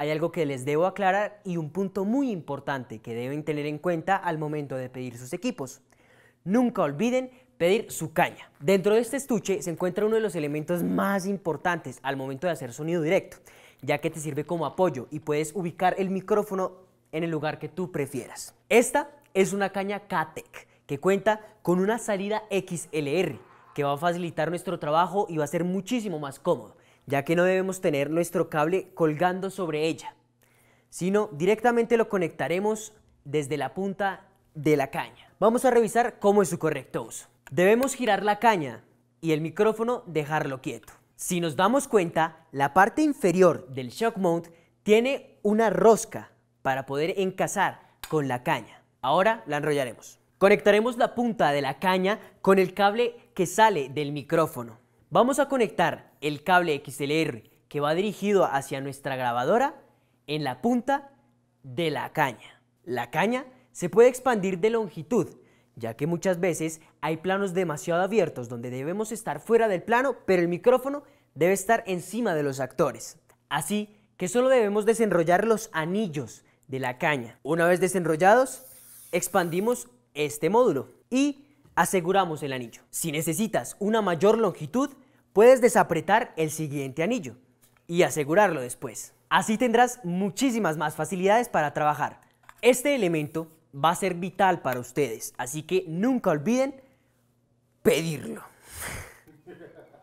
Hay algo que les debo aclarar y un punto muy importante que deben tener en cuenta al momento de pedir sus equipos. Nunca olviden pedir su caña. Dentro de este estuche se encuentra uno de los elementos más importantes al momento de hacer sonido directo, ya que te sirve como apoyo y puedes ubicar el micrófono en el lugar que tú prefieras. Esta es una caña K-Tech que cuenta con una salida XLR que va a facilitar nuestro trabajo y va a ser muchísimo más cómodo ya que no debemos tener nuestro cable colgando sobre ella, sino directamente lo conectaremos desde la punta de la caña. Vamos a revisar cómo es su correcto uso. Debemos girar la caña y el micrófono dejarlo quieto. Si nos damos cuenta, la parte inferior del shock mount tiene una rosca para poder encasar con la caña. Ahora la enrollaremos. Conectaremos la punta de la caña con el cable que sale del micrófono. Vamos a conectar el cable XLR que va dirigido hacia nuestra grabadora en la punta de la caña. La caña se puede expandir de longitud, ya que muchas veces hay planos demasiado abiertos donde debemos estar fuera del plano, pero el micrófono debe estar encima de los actores. Así que solo debemos desenrollar los anillos de la caña. Una vez desenrollados, expandimos este módulo y aseguramos el anillo. Si necesitas una mayor longitud, puedes desapretar el siguiente anillo y asegurarlo después. Así tendrás muchísimas más facilidades para trabajar. Este elemento va a ser vital para ustedes, así que nunca olviden pedirlo.